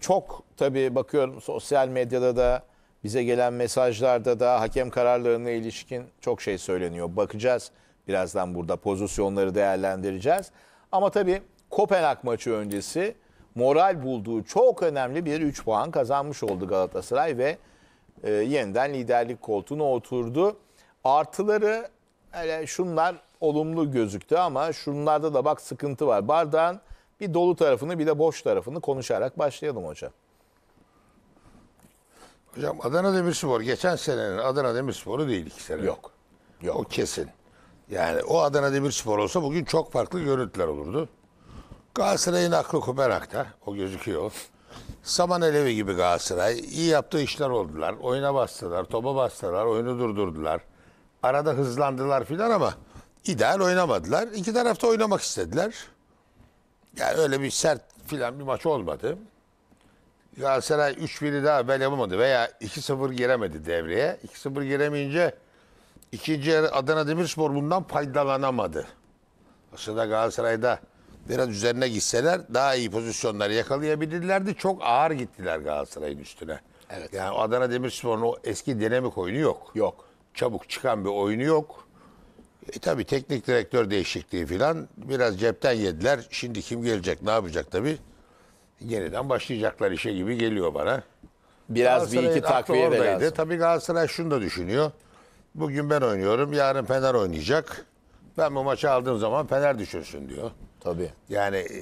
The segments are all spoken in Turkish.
çok tabii bakıyorum sosyal medyada da bize gelen mesajlarda da hakem kararlarına ilişkin çok şey söyleniyor. Bakacağız birazdan burada pozisyonları değerlendireceğiz. Ama tabii Kopenhag maçı öncesi moral bulduğu çok önemli bir 3 puan kazanmış oldu Galatasaray ve e, yeniden liderlik koltuğuna oturdu. Artıları hele şunlar olumlu gözüktü ama şunlarda da bak sıkıntı var. Bardağın bir dolu tarafını bir de boş tarafını konuşarak başlayalım hocam. Hocam Adana Demirspor geçen senenin Adana Demirspor'u değil iki sene. Yok. Yok. O kesin. Yani o Adana Demirspor olsa bugün çok farklı görüntüler olurdu. Galatasaray'ın aklı Kopenhag'da. O gözüküyor. Saman Elevi gibi Galatasaray. iyi yaptığı işler oldular. Oyuna bastılar, topa bastılar, oyunu durdurdular. Arada hızlandılar filan ama ideal oynamadılar. İki tarafta oynamak istediler. Yani öyle bir sert filan bir maç olmadı. Galatasaray 3-1'i daha evvel yapamadı veya 2-0 giremedi devreye. 2-0 giremeyince ikinci yarı Adana Demirspor bundan faydalanamadı. Aslında Galatasaray'da biraz üzerine gitseler daha iyi pozisyonları yakalayabilirlerdi. Çok ağır gittiler Galatasaray'ın üstüne. Evet. Yani Adana Demirspor'un o eski dinamik oyunu yok. Yok. Çabuk çıkan bir oyunu yok. E tabii teknik direktör değişikliği filan biraz cepten yediler. Şimdi kim gelecek ne yapacak tabii. Yeniden başlayacaklar işe gibi geliyor bana. Biraz bir iki takviye de lazım. Tabii Galatasaray şunu da düşünüyor. Bugün ben oynuyorum, yarın Fener oynayacak. Ben bu maçı aldığım zaman Fener düşürsün diyor. Tabii. Yani e,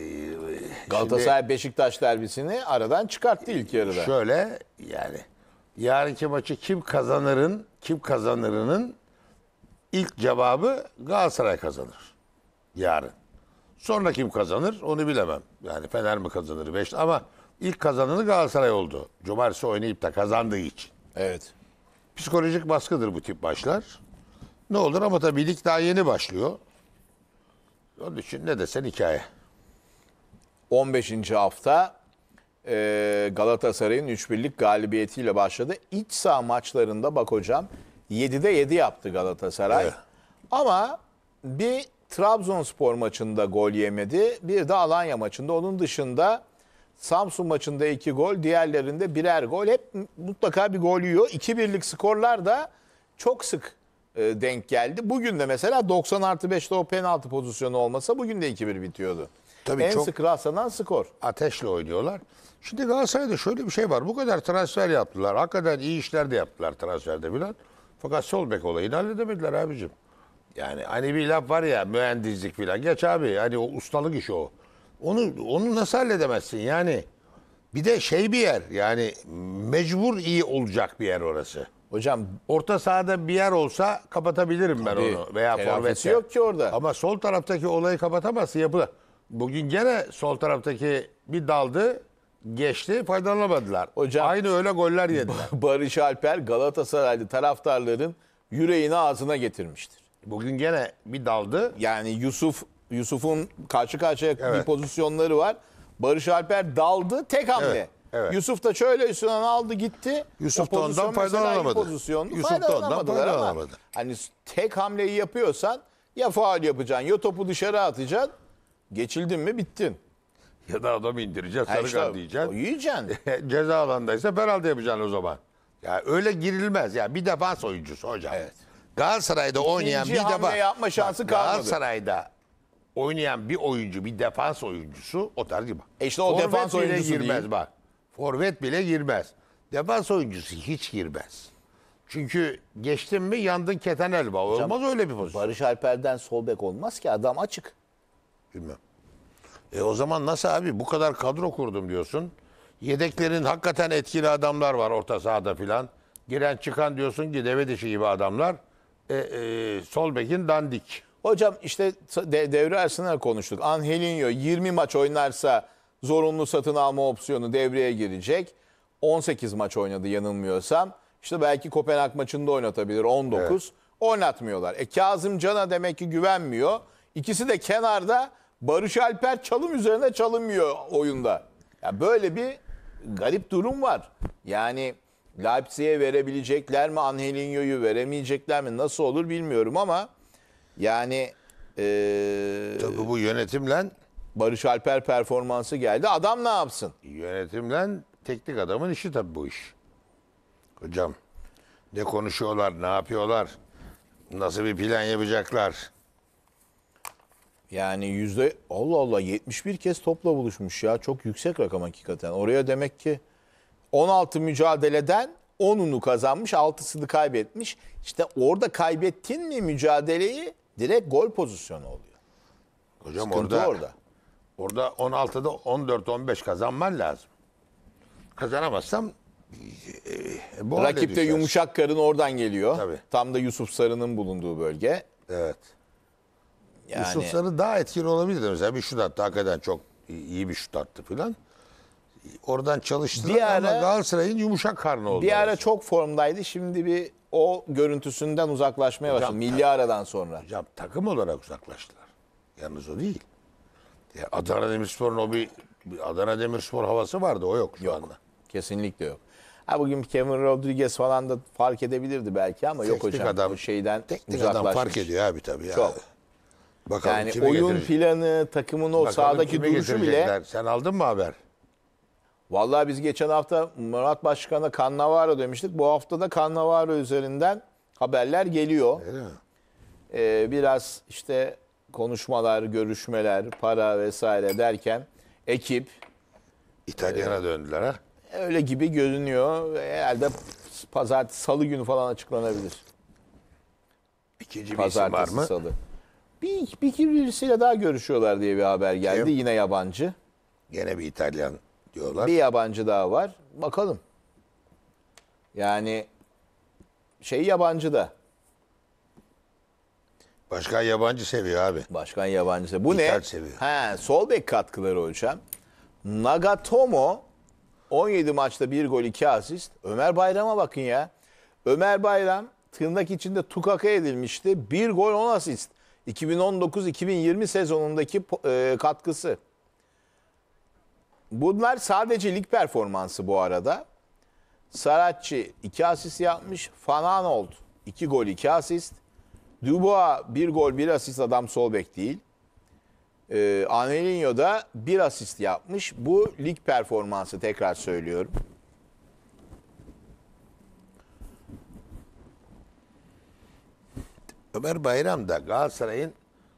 Galatasaray şimdi, Beşiktaş derbisini aradan çıkarttı ilk yarıda. Şöyle yani yarınki maçı kim kazanırın, kim kazanırının ilk cevabı Galatasaray kazanır yarın. Sonra kim kazanır onu bilemem. Yani Fener mi kazanır beş? ama ilk kazananı Galatasaray oldu. Cumartesi oynayıp da kazandığı için. Evet. Psikolojik baskıdır bu tip başlar. Ne olur ama tabii lig daha yeni başlıyor. Onun için ne desen hikaye. 15. hafta e, Galatasaray'ın 3 birlik galibiyetiyle başladı. İç saha maçlarında bak hocam 7'de 7 yaptı Galatasaray. Evet. Ama bir Trabzonspor maçında gol yemedi. Bir de Alanya maçında. Onun dışında Samsun maçında 2 gol, diğerlerinde birer gol. Hep mutlaka bir gol yiyor. 2-1'lik skorlar da çok sık e, denk geldi. Bugün de mesela 90 artı 5'te o penaltı pozisyonu olmasa bugün de 2-1 bitiyordu. Tabii en çok sık rastlanan skor. Ateşle oynuyorlar. Şimdi Galatasaray'da şöyle bir şey var. Bu kadar transfer yaptılar. Hakikaten iyi işler de yaptılar transferde filan. Fakat sol bek olayını halledemediler abicim. Yani hani bir laf var ya mühendislik filan. Geç abi hani o ustalık işi o. Onu, onu nasıl halledemezsin yani? Bir de şey bir yer yani mecbur iyi olacak bir yer orası. Hocam orta sahada bir yer olsa kapatabilirim ben onu veya telafisi yok ki orada. Ama sol taraftaki olayı kapatamazsın yapı. Bugün gene sol taraftaki bir daldı geçti faydalanamadılar. Hocam, Aynı öyle goller yediler. Barış Alper Galatasaraylı taraftarların yüreğini ağzına getirmiştir. Bugün gene bir daldı. Yani Yusuf Yusuf'un karşı karşıya evet. bir pozisyonları var. Barış Alper daldı tek hamle. Evet. Evet. Yusuf da şöyle üstünden aldı gitti. Yusuf da ondan faydalanamadı. Yusuf da ondan faydalanamadı. Ama hani tek hamleyi yapıyorsan ya faal yapacaksın ya topu dışarı atacaksın. Geçildin mi bittin. Ya da adam indireceksin, sarı işte, kart diyeceksin. Yiyeceksin. Ceza alandaysa penaltı yapacaksın o zaman. Ya öyle girilmez. Ya bir defa oyuncusu hocam. Evet. Galatasaray'da İkinci oynayan bir defa yapma şansı bak, kalmadı. Galatasaray'da oynayan bir oyuncu, bir defans oyuncusu o tarz bak. E işte o Forvet defans bile oyuncusu girmez değil. bak. Forvet bile girmez. Defans oyuncusu hiç girmez. Çünkü geçtin mi yandın keten elba. Olmaz Hocam, öyle bir pozisyon. Barış Alper'den sol bek olmaz ki adam açık. Bilmem. E o zaman nasıl abi bu kadar kadro kurdum diyorsun. Yedeklerin hakikaten etkili adamlar var orta sahada filan. Giren çıkan diyorsun ki deve dişi gibi adamlar. E, e, sol bekin dandik. Hocam işte de, devre arasında konuştuk. Angelinho 20 maç oynarsa zorunlu satın alma opsiyonu devreye girecek. 18 maç oynadı yanılmıyorsam. İşte belki Kopenhag maçında oynatabilir 19. Evet. Oynatmıyorlar. E Kazım Can'a demek ki güvenmiyor. İkisi de kenarda Barış Alper çalım üzerine çalınmıyor oyunda. Ya böyle bir garip durum var. Yani Leipzig'e verebilecekler mi Angelinho'yu veremeyecekler mi nasıl olur bilmiyorum ama yani ee, Tabii bu yönetimle Barış Alper performansı geldi. Adam ne yapsın? Yönetimle teknik adamın işi tabii bu iş. Hocam ne konuşuyorlar, ne yapıyorlar? Nasıl bir plan yapacaklar? Yani yüzde Allah Allah 71 kez topla buluşmuş ya. Çok yüksek rakam hakikaten. Oraya demek ki 16 mücadeleden 10'unu kazanmış 6'sını kaybetmiş. İşte orada kaybettin mi mücadeleyi direkt gol pozisyonu oluyor. Hocam Sıkıntı orada, orada. Orada 16'da 14-15 kazanman lazım. Kazanamazsam e, e bu Rakip yumuşak karın oradan geliyor. Tabii. Tam da Yusuf Sarı'nın bulunduğu bölge. Evet. Yani... Yusuf Sarı daha etkin olabilirdi. Mesela bir şut attı. Hakikaten çok iyi bir şut attı filan. Oradan çalıştılar ama Galatasaray'ın yumuşak karnı oldu. Bir ara orası. çok formdaydı. Şimdi bir o görüntüsünden uzaklaşmaya başladı. Hocam, Milli aradan sonra. Hocam takım olarak uzaklaştılar. Yalnız o değil. Ya Adana Demirspor'un o bir, bir Adana Demirspor havası vardı. O yok şu yok, anda. Kesinlikle yok. Ha bugün Kevin Rodriguez falan da fark edebilirdi belki ama teknik yok hocam. Adam, şeyden teknik adam fark ediyor abi tabii. Çok. Ya. Bakalım yani kime oyun getirecek? planı, takımın o Bakalım sahadaki duruşu bile. Sen aldın mı haber? Vallahi biz geçen hafta Murat Başkan'a Cannavaro demiştik. Bu hafta da Cannavaro üzerinden haberler geliyor. Öyle mi? Ee, biraz işte konuşmalar, görüşmeler, para vesaire derken ekip İtalyana e, döndüler ha. öyle gibi görünüyor. Herhalde pazartesi, salı günü falan açıklanabilir. İkinci bir isim var Pazartesi, mı? salı. Bir, bir iki birisiyle daha görüşüyorlar diye bir haber geldi. Kim? Yine yabancı. yine bir İtalyan diyorlar. Bir yabancı daha var. Bakalım. Yani şey yabancı da. Başkan yabancı seviyor abi. Başkan yabancı seviyor. Bu İtal ne? seviyor. He, sol bek katkıları hocam. Nagatomo 17 maçta 1 gol 2 asist. Ömer Bayram'a bakın ya. Ömer Bayram tırnak içinde tukaka edilmişti. 1 gol 10 asist. 2019-2020 sezonundaki e, katkısı. Bunlar sadece lig performansı bu arada. Saratçı 2 asist yapmış. oldu. 2 gol 2 asist. Dubois 1 gol 1 asist adam sol bek değil. E, da 1 asist yapmış. Bu lig performansı tekrar söylüyorum. Ömer Bayram da Galatasaray'ın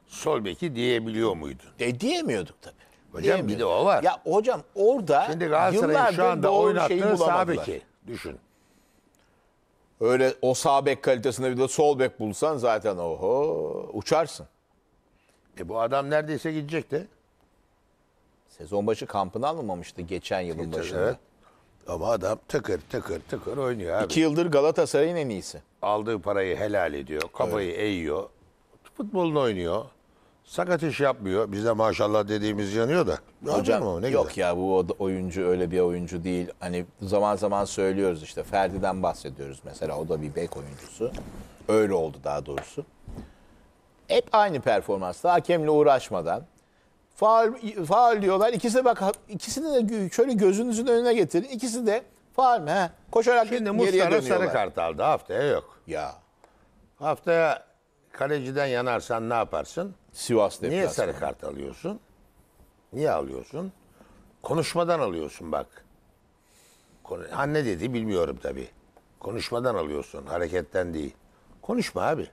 sol beki diyebiliyor muydu? E, diyemiyorduk tabii. Hocam bir de o var. Ya hocam orada Şimdi Galatasaray'ın şu anda oynattığı sağ beki. Düşün. Öyle o sağ bek kalitesinde bir de sol bek bulsan zaten oho uçarsın. E bu adam neredeyse gidecekti. Sezon başı kampını almamıştı geçen yılın başında. Evet. Ama adam tıkır tıkır tıkır oynuyor abi. İki yıldır Galatasaray'ın en iyisi. Aldığı parayı helal ediyor. Kafayı eğiyor. Futbolunu oynuyor. Sakat iş yapmıyor. Bizde maşallah dediğimiz yanıyor da. Hocam ama ne yok güzel. ya bu oyuncu öyle bir oyuncu değil. Hani zaman zaman söylüyoruz işte Ferdi'den bahsediyoruz mesela o da bir bek oyuncusu. Öyle oldu daha doğrusu. Hep aynı performansla hakemle uğraşmadan faal, faal diyorlar. İkisi de bak ikisini de şöyle gözünüzün önüne getirin. İkisi de faal mi? He? Koşarak Şimdi Muslera sarı kart aldı. Haftaya yok. Ya. Haftaya kaleciden yanarsan ne yaparsın? Sivas deplasmanı. Niye sarı kart alıyorsun? Niye alıyorsun? Konuşmadan alıyorsun bak. Ha ne dedi bilmiyorum tabii. Konuşmadan alıyorsun, hareketten değil. Konuşma abi.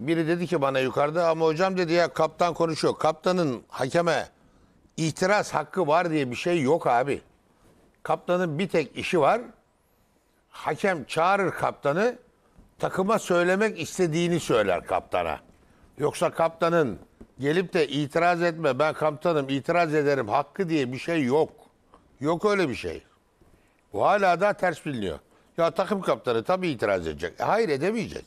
Biri dedi ki bana yukarıda ama hocam dedi ya kaptan konuşuyor. Kaptanın hakeme itiraz hakkı var diye bir şey yok abi. Kaptanın bir tek işi var. Hakem çağırır kaptanı. Takıma söylemek istediğini söyler kaptana. Yoksa kaptanın gelip de itiraz etme ben kaptanım itiraz ederim hakkı diye bir şey yok. Yok öyle bir şey. Bu hala daha ters biliniyor. Ya takım kaptanı tabii itiraz edecek. E, hayır edemeyecek.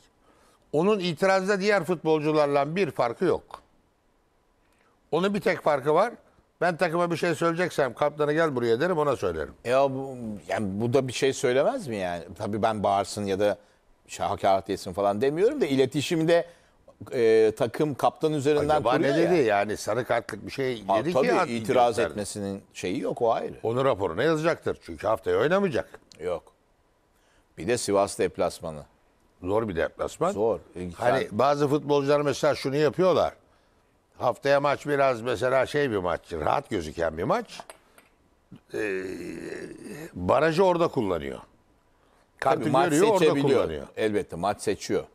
Onun itirazda diğer futbolcularla bir farkı yok. Onun bir tek farkı var. Ben takıma bir şey söyleyeceksem kaptana gel buraya derim ona söylerim. E ya bu, yani bu da bir şey söylemez mi yani? Tabii ben bağırsın ya da şey, etsin falan demiyorum da iletişimde e, takım kaptan üzerinden Acaba ne dedi ya. yani sarı kartlık bir şey Ha, dedi ki tabii itiraz gösterdi. etmesinin şeyi yok o ayrı. Onun raporuna yazacaktır. Çünkü haftaya oynamayacak. Yok. Bir de Sivas deplasmanı. Zor bir deplasman. Zor. Hani İnsan. Hani bazı futbolcular mesela şunu yapıyorlar. Haftaya maç biraz mesela şey bir maç, rahat gözüken bir maç. Ee, barajı orada kullanıyor. Tabii maç görüyor, orada kullanıyor. Elbette maç seçiyor.